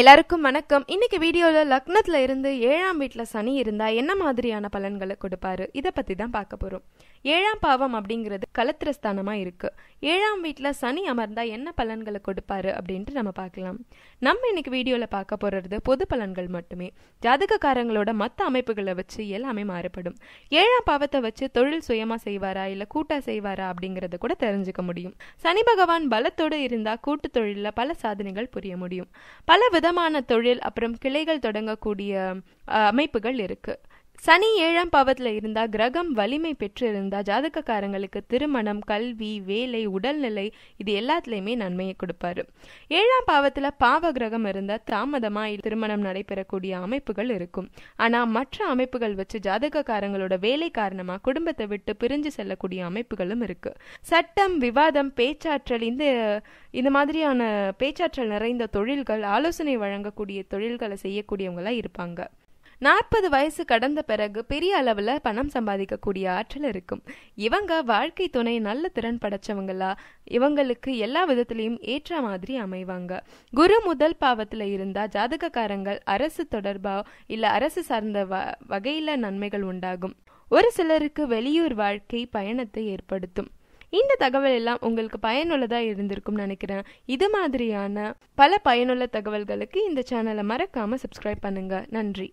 எல்லாருக்கும் வணக்கம் இன்னைக்கு வீடியோல லக்னத்துல இருந்து ஏழாம் வீட்டுல சனி இருந்தா என்ன மாதிரியான பலன்களை கொடுப்பாரு இதை பத்தி தான் பார்க்க போறோம் ஏழாம் பாவம் அப்படிங்கிறது கலத்திரஸ்தானமா இருக்கு ஏழாம் வீட்டுல சனி அமர்ந்தா என்ன பலன்களை கொடுப்பாரு அப்படின்ட்டு நம்ம பார்க்கலாம் நம்ம இன்னைக்கு வீடியோல பார்க்க போறது பொது பலன்கள் மட்டுமே ஜாதகக்காரங்களோட மத்த அமைப்புகளை வச்சு எல்லாமே மாறுபடும் ஏழாம் பாவத்தை வச்சு தொழில் சுயமா செய்வாரா இல்ல கூட்டா செய்வாரா அப்படிங்கறத கூட தெரிஞ்சுக்க முடியும் சனி பகவான் பலத்தோடு இருந்தா கூட்டு தொழில பல சாதனைகள் புரிய முடியும் பல மதமான தொழில் அப்புறம் கிளைகள் தொடங்கக்கூடிய அமைப்புகள் இருக்குது சனி ஏழாம் பாவத்தில் இருந்தால் கிரகம் வலிமை பெற்று இருந்தால் ஜாதகக்காரங்களுக்கு திருமணம் கல்வி வேலை உடல்நிலை இது எல்லாத்துலேயுமே நன்மையை கொடுப்பாரு ஏழாம் பாவத்தில் பாவ கிரகம் இருந்தால் தாமதமாக திருமணம் நடைபெறக்கூடிய அமைப்புகள் இருக்கும் ஆனால் மற்ற அமைப்புகள் வச்சு ஜாதகக்காரங்களோட வேலை காரணமாக குடும்பத்தை விட்டு பிரிஞ்சு செல்லக்கூடிய அமைப்புகளும் இருக்குது சட்டம் விவாதம் பேச்சாற்றல் இந்த இந்த மாதிரியான பேச்சாற்றல் நிறைந்த தொழில்கள் ஆலோசனை வழங்கக்கூடிய தொழில்களை செய்யக்கூடியவங்களாக இருப்பாங்க நாற்பது வயசு கடந்த பிறகு பெரிய அளவில் பணம் சம்பாதிக்கக்கூடிய ஆற்றல் இருக்கும் இவங்க வாழ்க்கை துணை நல்ல திறன் படைச்சவங்களா இவங்களுக்கு எல்லா விதத்திலையும் ஏற்ற மாதிரி அமைவாங்க குரு முதல் பாவத்தில் இருந்தால் ஜாதகக்காரங்கள் அரசு தொடர்பா இல்லை அரசு சார்ந்த வ வகையில் நன்மைகள் உண்டாகும் ஒரு சிலருக்கு வெளியூர் வாழ்க்கை பயணத்தை ஏற்படுத்தும் இந்த தகவல் எல்லாம் உங்களுக்கு பயனுள்ளதாக இருந்திருக்கும் நினைக்கிறேன் இது மாதிரியான பல பயனுள்ள தகவல்களுக்கு இந்த சேனலை மறக்காமல் சப்ஸ்கிரைப் பண்ணுங்கள் நன்றி